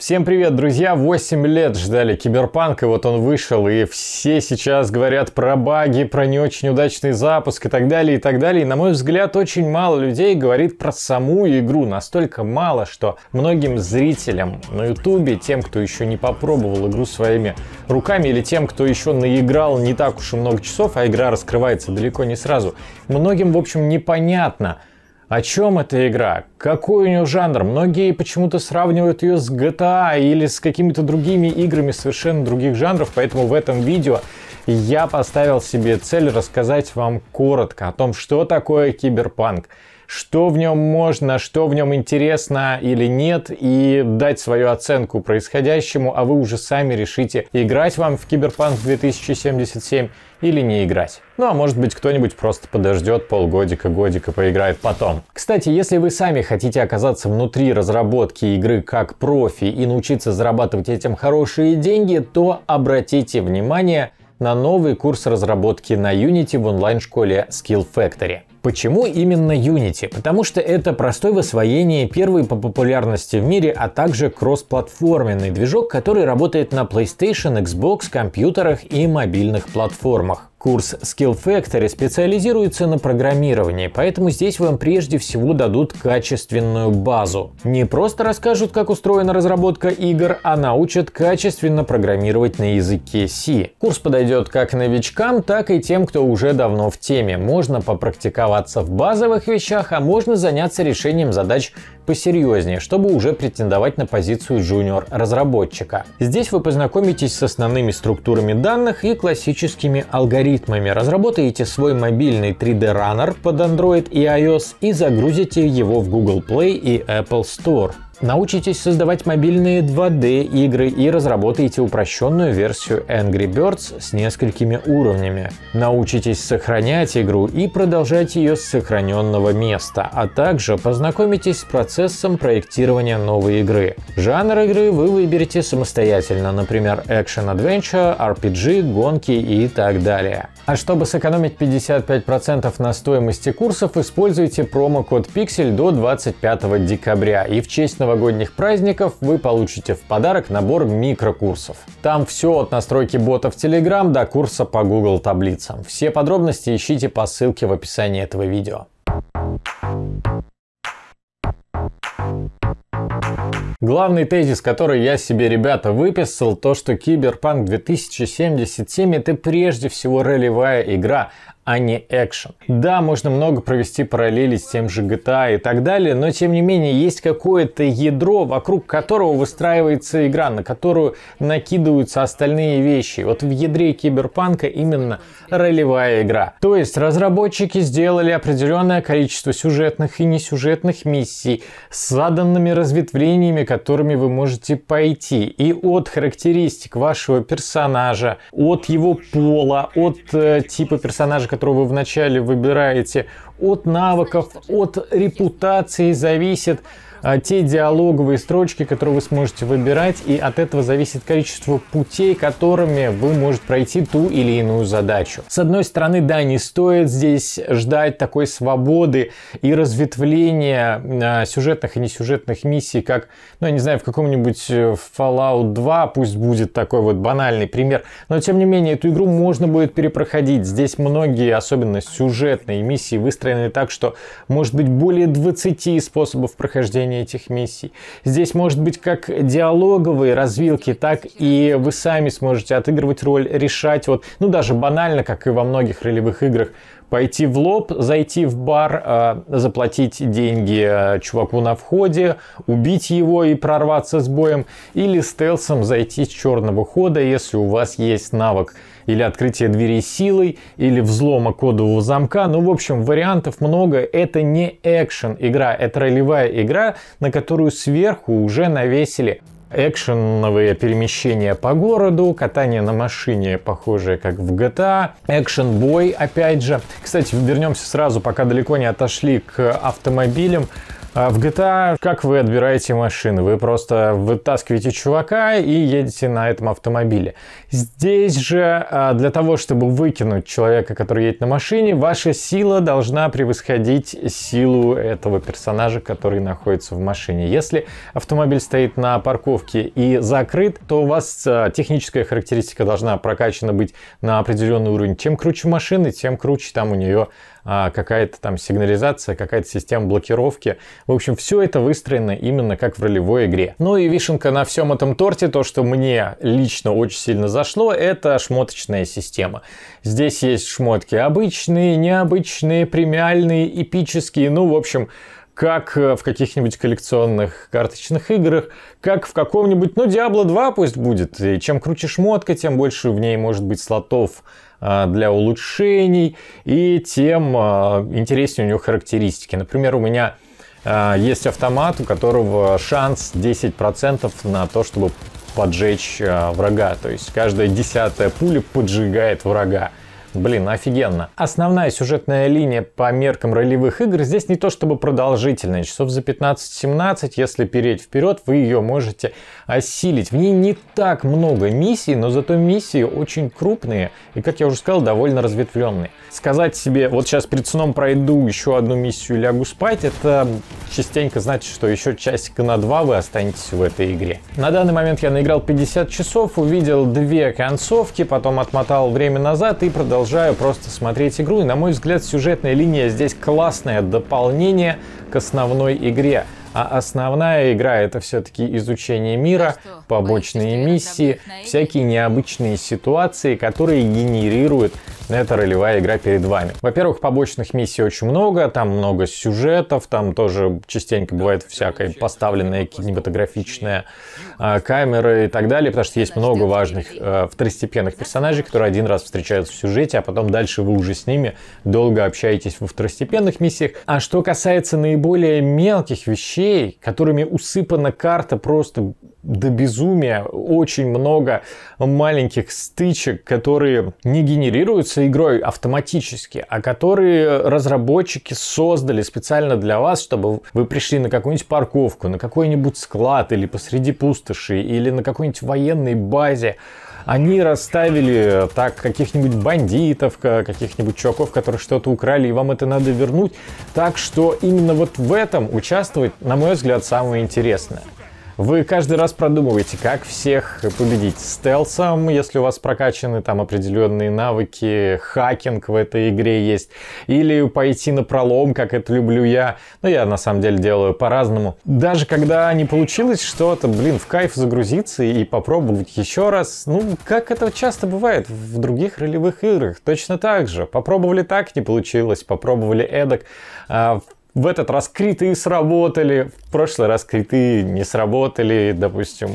Всем привет, друзья! 8 лет ждали Киберпанк, и вот он вышел, и все сейчас говорят про баги, про не очень удачный запуск и так далее, и так далее. И, на мой взгляд, очень мало людей говорит про саму игру. Настолько мало, что многим зрителям на ютубе, тем, кто еще не попробовал игру своими руками, или тем, кто еще наиграл не так уж и много часов, а игра раскрывается далеко не сразу, многим, в общем, непонятно, о чем эта игра? Какой у нее жанр? Многие почему-то сравнивают ее с GTA или с какими-то другими играми совершенно других жанров, поэтому в этом видео я поставил себе цель рассказать вам коротко о том, что такое киберпанк, что в нем можно, что в нем интересно или нет, и дать свою оценку происходящему, а вы уже сами решите, играть вам в Киберпанк 2077 или не играть. Ну а может быть кто-нибудь просто подождет полгодика, годика, поиграет потом. Кстати, если вы сами хотите оказаться внутри разработки игры как профи и научиться зарабатывать этим хорошие деньги, то обратите внимание на новый курс разработки на Unity в онлайн-школе Skill Factory. Почему именно Unity? Потому что это простой в освоении, первый по популярности в мире, а также кроссплатформенный движок, который работает на PlayStation, Xbox, компьютерах и мобильных платформах. Курс Skill Factory специализируется на программировании, поэтому здесь вам прежде всего дадут качественную базу. Не просто расскажут, как устроена разработка игр, а научат качественно программировать на языке C. Курс подойдет как новичкам, так и тем, кто уже давно в теме. Можно попрактиковаться в базовых вещах, а можно заняться решением задач посерьезнее, чтобы уже претендовать на позицию джуниор-разработчика. Здесь вы познакомитесь с основными структурами данных и классическими алгоритмами, разработаете свой мобильный 3D-раннер под Android и iOS и загрузите его в Google Play и Apple Store. Научитесь создавать мобильные 2D игры и разработайте упрощенную версию Angry Birds с несколькими уровнями. Научитесь сохранять игру и продолжать ее с сохраненного места, а также познакомитесь с процессом проектирования новой игры. Жанр игры вы выберете самостоятельно, например, экшен-адвенча, RPG, гонки и так далее. А чтобы сэкономить 55% на стоимости курсов, используйте промокод PIXEL до 25 декабря и в честь нового новогодних праздников вы получите в подарок набор микрокурсов. Там все от настройки бота в Telegram до курса по Google таблицам. Все подробности ищите по ссылке в описании этого видео. Главный тезис, который я себе, ребята, выписал, то, что Киберпанк 2077 это прежде всего ролевая игра, а не экшен. Да, можно много провести параллели с тем же GTA и так далее, но тем не менее есть какое-то ядро, вокруг которого выстраивается игра, на которую накидываются остальные вещи. Вот в ядре киберпанка именно ролевая игра. То есть разработчики сделали определенное количество сюжетных и несюжетных миссий с заданными разветвлениями, которыми вы можете пойти. И от характеристик вашего персонажа, от его пола, от э, типа персонажа, которого вы вначале выбираете, от навыков, от репутации зависит, а, те диалоговые строчки, которые вы сможете выбирать, и от этого зависит количество путей, которыми вы можете пройти ту или иную задачу. С одной стороны, да, не стоит здесь ждать такой свободы и разветвления а, сюжетных и несюжетных миссий, как, ну, я не знаю, в каком-нибудь э, Fallout 2, пусть будет такой вот банальный пример, но тем не менее эту игру можно будет перепроходить. Здесь многие, особенно сюжетные миссии, выстроены так, что может быть более 20 способов прохождения выполнение этих миссий. Здесь может быть как диалоговые развилки, так и вы сами сможете отыгрывать роль, решать вот, ну даже банально, как и во многих ролевых играх, пойти в лоб, зайти в бар, а, заплатить деньги а, чуваку на входе, убить его и прорваться с боем, или стелсом зайти с черного хода, если у вас есть навык или открытие двери силой, или взлома кодового замка. Ну, в общем, вариантов много. Это не экшен игра, это ролевая игра, на которую сверху уже навесили экшеновые перемещения по городу, катание на машине, похожее как в GTA, а, экшен-бой опять же. Кстати, вернемся сразу, пока далеко не отошли к автомобилям. А в GTA как вы отбираете машины? Вы просто вытаскиваете чувака и едете на этом автомобиле. Здесь же а, для того, чтобы выкинуть человека, который едет на машине, ваша сила должна превосходить силу этого персонажа, который находится в машине. Если автомобиль стоит на парковке и закрыт, то у вас а, техническая характеристика должна прокачана быть на определенный уровень. Чем круче машины, тем круче там у нее а, какая-то там сигнализация, какая-то система блокировки. В общем, все это выстроено именно как в ролевой игре. Ну и вишенка на всем этом торте, то, что мне лично очень сильно зашло, это шмоточная система. Здесь есть шмотки обычные, необычные, премиальные, эпические, ну, в общем, как э, в каких-нибудь коллекционных карточных играх, как в каком-нибудь, ну, Diablo 2 пусть будет. И чем круче шмотка, тем больше в ней может быть слотов а, для улучшений, и тем а, интереснее у него характеристики. Например, у меня а, есть автомат, у которого шанс 10% на то, чтобы поджечь врага. То есть каждая десятая пуля поджигает врага. Блин, офигенно. Основная сюжетная линия по меркам ролевых игр здесь не то чтобы продолжительная, часов за 15-17, если переть вперед, вы ее можете осилить. В ней не так много миссий, но зато миссии очень крупные и, как я уже сказал, довольно разветвленные. Сказать себе, вот сейчас перед сном пройду еще одну миссию и лягу спать, это частенько значит, что еще часика на два вы останетесь в этой игре. На данный момент я наиграл 50 часов, увидел две концовки, потом отмотал время назад и продолжил продолжаю просто смотреть игру, и на мой взгляд сюжетная линия здесь классное дополнение к основной игре. А основная игра это все-таки изучение мира, а что, побочные миссии, всякие необычные ситуации, которые генерирует эта ролевая игра перед вами. Во-первых, побочных миссий очень много, там много сюжетов, там тоже частенько бывает всякое поставленная кинематографичная э, камера и так далее, потому что есть много важных э, второстепенных персонажей, которые один раз встречаются в сюжете, а потом дальше вы уже с ними долго общаетесь во второстепенных миссиях. А что касается наиболее мелких вещей, вещей, которыми усыпана карта просто до безумия. Очень много маленьких стычек, которые не генерируются игрой автоматически, а которые разработчики создали специально для вас, чтобы вы пришли на какую-нибудь парковку, на какой-нибудь склад или посреди пустоши, или на какой-нибудь военной базе, они расставили э, так каких-нибудь бандитов, каких-нибудь чуваков, которые что-то украли, и вам это надо вернуть. Так что именно вот в этом участвовать, на мой взгляд, самое интересное. Вы каждый раз продумываете, как всех победить стелсом, если у вас прокачаны там определенные навыки, хакинг в этой игре есть, или пойти на пролом, как это люблю я. Но ну, я на самом деле делаю по-разному. Даже когда не получилось что-то, блин, в кайф загрузиться и попробовать еще раз. Ну, как это часто бывает в других ролевых играх. Точно так же. Попробовали так, не получилось, попробовали эдак. А, в этот раз криты сработали, в прошлый раз криты не сработали, допустим.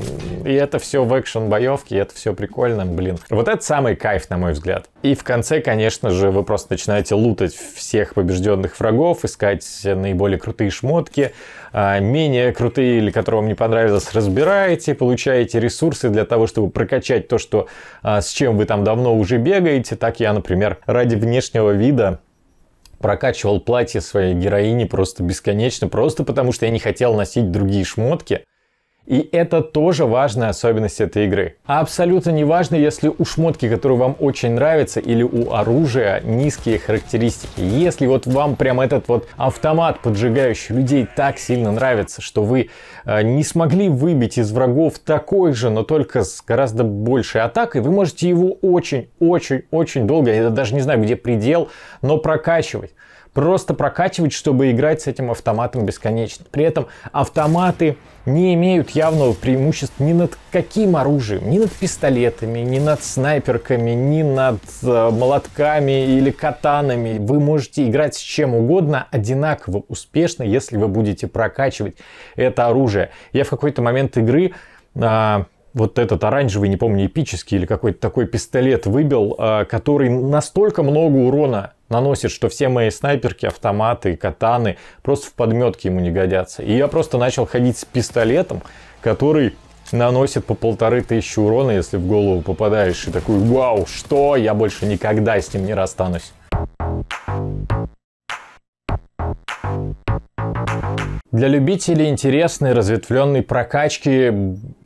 И это все в экшен-боевке, это все прикольно, блин. Вот это самый кайф, на мой взгляд. И в конце, конечно же, вы просто начинаете лутать всех побежденных врагов, искать наиболее крутые шмотки, а, менее крутые или которые вам не понравились, разбираете, получаете ресурсы для того, чтобы прокачать то, что, а, с чем вы там давно уже бегаете. Так я, например, ради внешнего вида прокачивал платье своей героини просто бесконечно, просто потому что я не хотел носить другие шмотки. И это тоже важная особенность этой игры. А абсолютно не важно, если у шмотки, которые вам очень нравятся, или у оружия низкие характеристики. Если вот вам прям этот вот автомат, поджигающий людей, так сильно нравится, что вы э, не смогли выбить из врагов такой же, но только с гораздо большей атакой, вы можете его очень-очень-очень долго, я даже не знаю, где предел, но прокачивать просто прокачивать, чтобы играть с этим автоматом бесконечно. При этом автоматы не имеют явного преимущества ни над каким оружием, ни над пистолетами, ни над снайперками, ни над э, молотками или катанами. Вы можете играть с чем угодно одинаково успешно, если вы будете прокачивать это оружие. Я в какой-то момент игры э, вот этот оранжевый, не помню, эпический или какой-то такой пистолет выбил, а, который настолько много урона наносит, что все мои снайперки, автоматы, катаны просто в подметке ему не годятся. И я просто начал ходить с пистолетом, который наносит по полторы тысячи урона, если в голову попадаешь, и такой «Вау, что? Я больше никогда с ним не расстанусь». Для любителей интересной разветвленной прокачки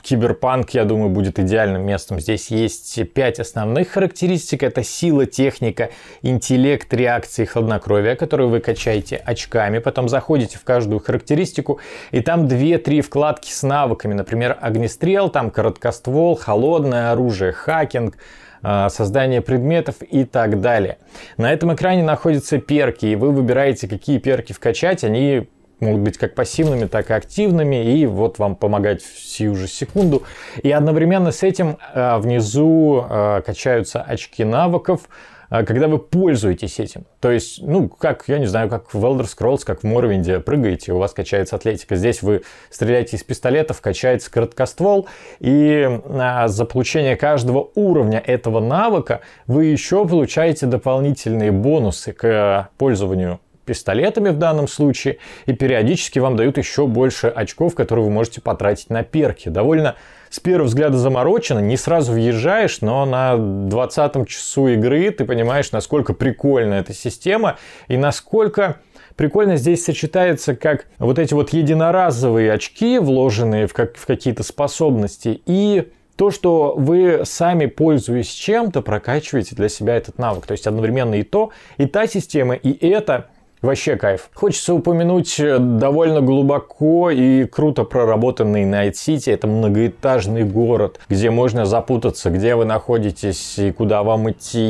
Киберпанк, я думаю, будет идеальным местом. Здесь есть пять основных характеристик. Это сила, техника, интеллект, реакции, хладнокровие, которые вы качаете очками. Потом заходите в каждую характеристику, и там 2-3 вкладки с навыками. Например, огнестрел, там короткоствол, холодное оружие, хакинг э, создание предметов и так далее. На этом экране находятся перки, и вы выбираете, какие перки вкачать. Они могут быть как пассивными, так и активными, и вот вам помогать в сию же секунду. И одновременно с этим э, внизу э, качаются очки навыков, э, когда вы пользуетесь этим. То есть, ну, как, я не знаю, как в Elder Scrolls, как в Морвинде, прыгаете, у вас качается атлетика. Здесь вы стреляете из пистолетов, качается краткоствол, и а, за получение каждого уровня этого навыка вы еще получаете дополнительные бонусы к пользованию пистолетами в данном случае, и периодически вам дают еще больше очков, которые вы можете потратить на перки. Довольно с первого взгляда заморочено, не сразу въезжаешь, но на 20 часу игры ты понимаешь, насколько прикольна эта система и насколько прикольно здесь сочетается как вот эти вот единоразовые очки, вложенные в, как, в какие-то способности, и то, что вы сами, пользуясь чем-то, прокачиваете для себя этот навык. То есть одновременно и то, и та система, и это – Вообще кайф. Хочется упомянуть э, довольно глубоко и круто проработанный Найт-Сити. Это многоэтажный город, где можно запутаться, где вы находитесь и куда вам идти,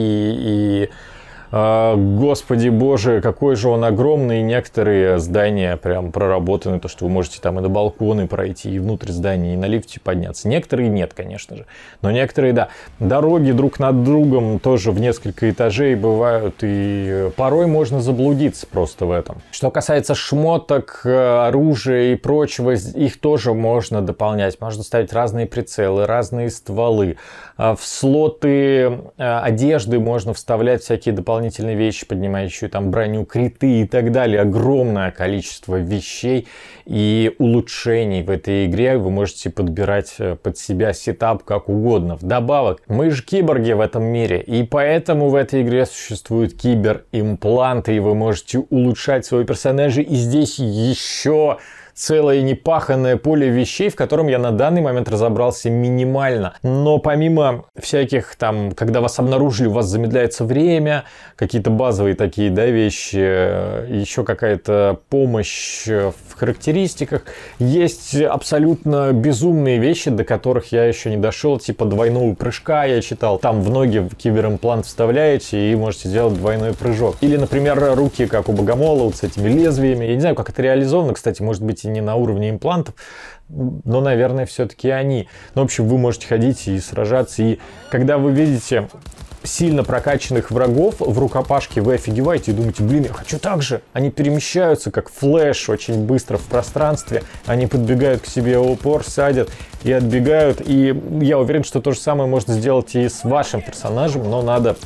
и а, господи боже, какой же он огромный. Некоторые здания прям проработаны, то, что вы можете там и на балконы пройти, и внутрь здания, и на лифте подняться. Некоторые нет, конечно же. Но некоторые, да. Дороги друг над другом тоже в несколько этажей бывают, и порой можно заблудиться просто в этом. Что касается шмоток, э, оружия и прочего, их тоже можно дополнять. Можно ставить разные прицелы, разные стволы. А в слоты э, одежды можно вставлять всякие дополнительные дополнительные вещи, поднимающие там броню, криты и так далее. Огромное количество вещей и улучшений в этой игре. Вы можете подбирать э, под себя сетап как угодно. Вдобавок, мы же киборги в этом мире, и поэтому в этой игре существуют киберимпланты, и вы можете улучшать своего персонажа. И здесь еще целое непаханное поле вещей, в котором я на данный момент разобрался минимально. Но помимо всяких там, когда вас обнаружили, у вас замедляется время, какие-то базовые такие да, вещи, э, еще какая-то помощь э, в характеристиках, есть абсолютно безумные вещи, до которых я еще не дошел, типа двойного прыжка я читал, там в ноги в киберимплант вставляете и можете сделать двойной прыжок. Или, например, руки, как у богомола, вот с этими лезвиями. Я не знаю, как это реализовано, кстати, может быть, не на уровне имплантов, но, наверное, все-таки они. Ну, в общем, вы можете ходить и сражаться. И когда вы видите сильно прокачанных врагов в рукопашке, вы офигеваете и думаете, блин, я хочу так же. Они перемещаются, как флэш, очень быстро в пространстве. Они подбегают к себе упор, садят и отбегают. И я уверен, что то же самое можно сделать и с вашим персонажем, но надо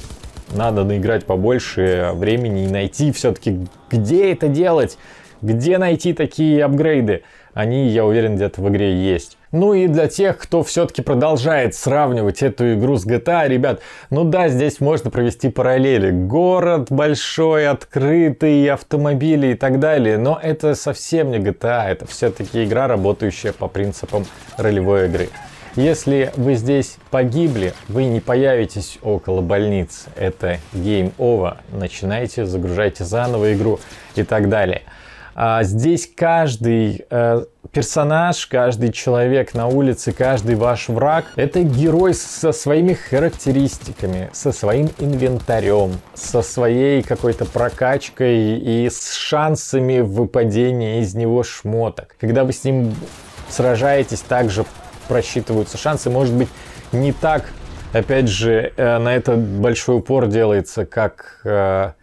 надо наиграть побольше времени и найти все-таки, где это делать. Где найти такие апгрейды? Они, я уверен, где-то в игре есть. Ну и для тех, кто все-таки продолжает сравнивать эту игру с GTA, ребят, ну да, здесь можно провести параллели. Город большой, открытый, автомобили и так далее, но это совсем не GTA, это все-таки игра, работающая по принципам ролевой игры. Если вы здесь погибли, вы не появитесь около больниц. Это game over. Начинайте, загружайте заново игру и так далее. А, здесь каждый э, персонаж, каждый человек на улице, каждый ваш враг — это герой со своими характеристиками, со своим инвентарем, со своей какой-то прокачкой и с шансами выпадения из него шмоток. Когда вы с ним сражаетесь, также просчитываются шансы. Может быть, не так, опять же, э, на это большой упор делается, как э,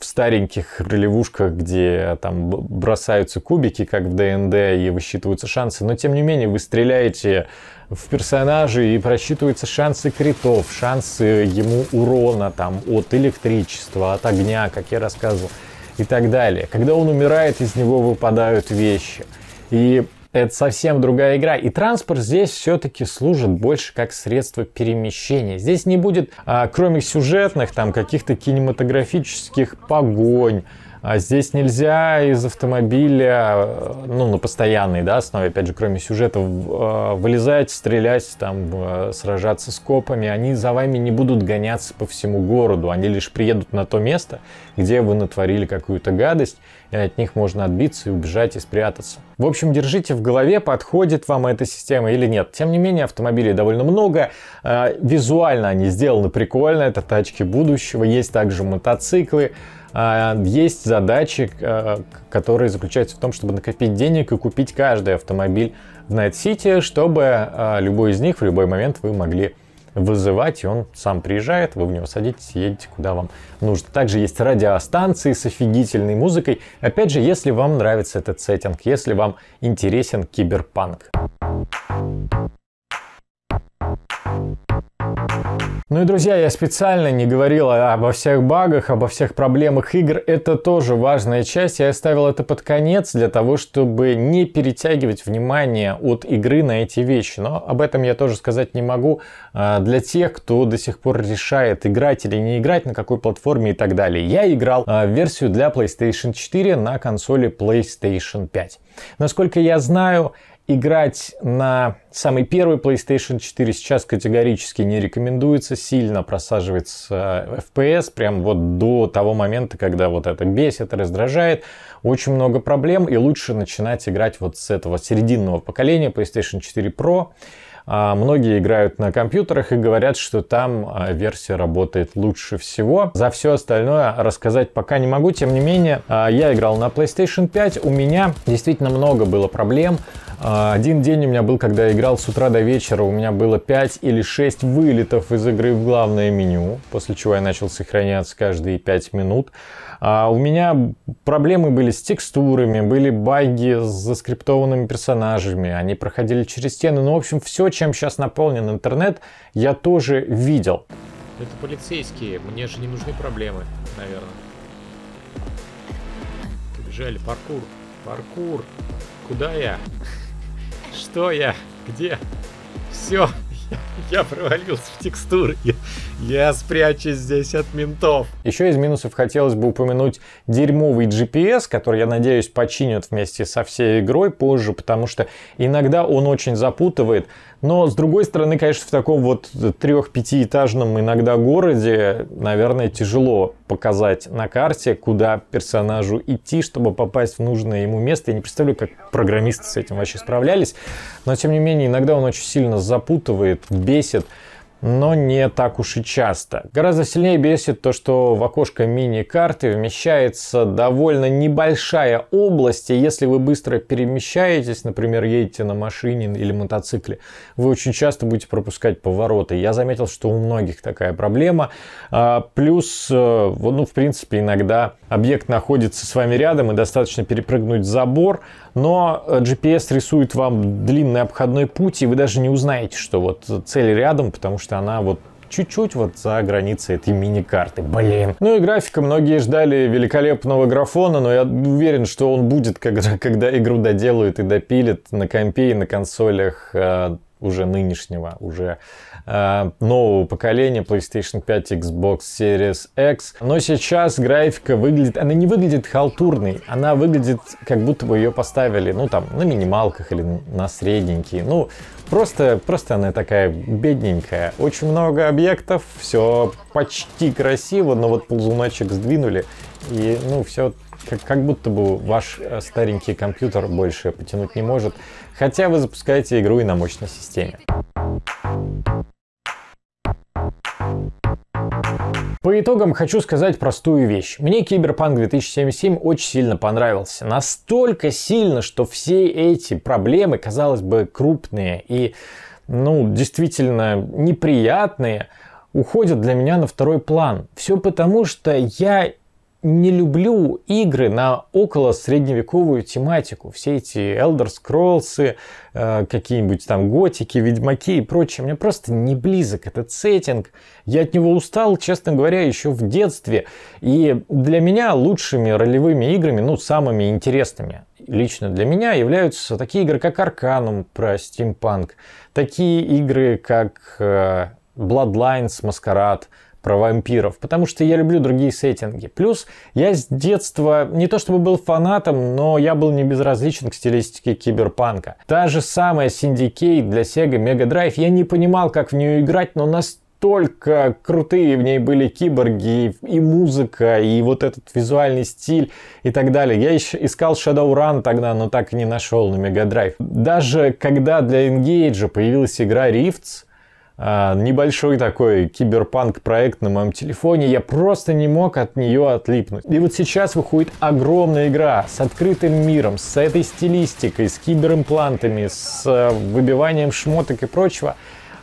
в стареньких ролевушках, где там бросаются кубики, как в ДНД, и высчитываются шансы, но тем не менее вы стреляете в персонажей и просчитываются шансы критов, шансы ему урона там от электричества, от огня, как я рассказывал, и так далее. Когда он умирает, из него выпадают вещи. И это совсем другая игра. И транспорт здесь все-таки служит больше как средство перемещения. Здесь не будет, а, кроме сюжетных, там каких-то кинематографических погонь, а здесь нельзя из автомобиля, э, ну, на постоянной да, основе, опять же, кроме сюжета, э, вылезать, стрелять, там, э, сражаться с копами. Они за вами не будут гоняться по всему городу. Они лишь приедут на то место, где вы натворили какую-то гадость, и от них можно отбиться и убежать и спрятаться. В общем, держите в голове, подходит вам эта система или нет. Тем не менее, автомобилей довольно много. Визуально они сделаны прикольно, это тачки будущего. Есть также мотоциклы. А, есть задачи, э, которые заключаются в том, чтобы накопить денег и купить каждый автомобиль в Night City, чтобы а, любой из них в любой момент вы могли вызывать, и он сам приезжает, вы в него садитесь, едете куда вам нужно. Также есть радиостанции с офигительной музыкой. Опять же, если вам нравится этот сеттинг, если вам интересен киберпанк. Ну и, друзья, я специально не говорил обо всех багах, обо всех проблемах игр. Это тоже важная часть. Я оставил это под конец для того, чтобы не перетягивать внимание от игры на эти вещи. Но об этом я тоже сказать не могу а, для тех, кто до сих пор решает, играть или не играть, на какой платформе и так далее. Я играл а, в версию для PlayStation 4 на консоли PlayStation 5. Насколько я знаю, Играть на самый первый PlayStation 4 сейчас категорически не рекомендуется, сильно просаживается э, FPS, прям вот до того момента, когда вот это бесит, раздражает, очень много проблем, и лучше начинать играть вот с этого серединного поколения PlayStation 4 Pro, а многие играют на компьютерах и говорят, что там а, версия работает лучше всего. За все остальное рассказать пока не могу. Тем не менее, а, я играл на PlayStation 5. У меня действительно много было проблем. Один день у меня был, когда я играл с утра до вечера, у меня было 5 или 6 вылетов из игры в главное меню, после чего я начал сохраняться каждые 5 минут. А у меня проблемы были с текстурами, были баги с заскриптованными персонажами, они проходили через стены. Ну, в общем, все, чем сейчас наполнен интернет, я тоже видел. Это полицейские, мне же не нужны проблемы, наверное. Побежали, паркур, паркур. Куда я? Что я? Где? Все, я Я провалился в текстуры. Я, спрячусь здесь от ментов. Еще из минусов хотелось бы упомянуть дерьмовый GPS, который, я надеюсь, починят вместе со всей игрой позже, потому что иногда он очень запутывает. Но, с другой стороны, конечно, в таком вот трех-пятиэтажном иногда городе, наверное, тяжело показать на карте, куда персонажу идти, чтобы попасть в нужное ему место. Я не представляю, как программисты с этим вообще справлялись. Но, тем не менее, иногда он очень сильно запутывает, бесит, но не так уж и часто. Гораздо сильнее бесит то, что в окошко мини-карты вмещается довольно небольшая область, и если вы быстро перемещаетесь, например, едете на машине или мотоцикле, вы очень часто будете пропускать повороты. Я заметил, что у многих такая проблема. А, плюс, э, ну, в принципе, иногда объект находится с вами рядом, и достаточно перепрыгнуть забор, но э, GPS рисует вам длинный обходной путь, и вы даже не узнаете, что вот цель рядом, потому что она вот чуть-чуть вот за границей этой мини-карты. Блин. Ну и графика. Многие ждали великолепного графона, но я уверен, что он будет, когда, когда игру доделают и допилят на компе и на консолях э, уже нынешнего, уже э, нового поколения PlayStation 5, Xbox Series X. Но сейчас графика выглядит, она не выглядит халтурной, она выглядит как будто бы ее поставили, ну там, на минималках или на средненькие. Ну, просто, просто она такая бедненькая. Очень много объектов, все почти красиво, но вот ползуночек сдвинули, и ну все как, как будто бы ваш э, старенький компьютер больше потянуть не может хотя вы запускаете игру и на мощной системе. По итогам хочу сказать простую вещь. Мне Киберпанк 2077 очень сильно понравился. Настолько сильно, что все эти проблемы, казалось бы, крупные и, ну, действительно неприятные, уходят для меня на второй план. Все потому, что я не люблю игры на около средневековую тематику. Все эти Elder Scrolls, э, какие-нибудь там готики, ведьмаки и прочее. Мне просто не близок этот сеттинг. Я от него устал, честно говоря, еще в детстве. И для меня лучшими ролевыми играми, ну, самыми интересными лично для меня являются такие игры, как Арканум про стимпанк, такие игры, как э, Bloodlines, Маскарад, про вампиров, потому что я люблю другие сеттинги. Плюс я с детства не то чтобы был фанатом, но я был не безразличен к стилистике киберпанка. Та же самая Syndicate для Sega Mega Drive, я не понимал, как в нее играть, но настолько крутые в ней были киборги, и музыка, и вот этот визуальный стиль и так далее. Я еще искал Shadowrun тогда, но так и не нашел на Mega Drive. Даже когда для Engage появилась игра Rifts, а, небольшой такой киберпанк-проект на моем телефоне, я просто не мог от нее отлипнуть. И вот сейчас выходит огромная игра с открытым миром, с этой стилистикой, с киберимплантами, с э, выбиванием шмоток и прочего.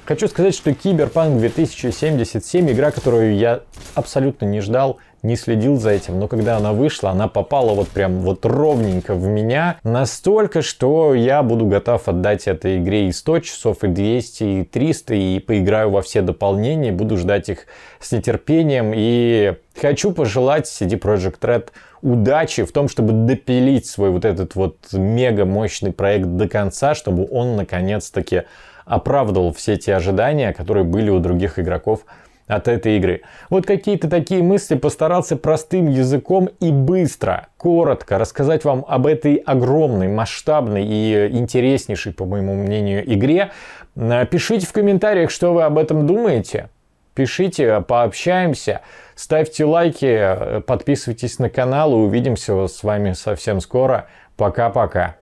Хочу сказать, что Киберпанк 2077, игра, которую я абсолютно не ждал, не следил за этим, но когда она вышла, она попала вот прям вот ровненько в меня, настолько, что я буду готов отдать этой игре и 100 часов, и 200, и 300, и поиграю во все дополнения, буду ждать их с нетерпением, и хочу пожелать CD Project Red удачи в том, чтобы допилить свой вот этот вот мега мощный проект до конца, чтобы он наконец-таки оправдывал все те ожидания, которые были у других игроков от этой игры. Вот какие-то такие мысли постарался простым языком и быстро, коротко рассказать вам об этой огромной, масштабной и э, интереснейшей, по моему мнению, игре. Пишите в комментариях, что вы об этом думаете. Пишите, э, пообщаемся, ставьте лайки, э, подписывайтесь на канал и увидимся с вами совсем скоро. Пока-пока.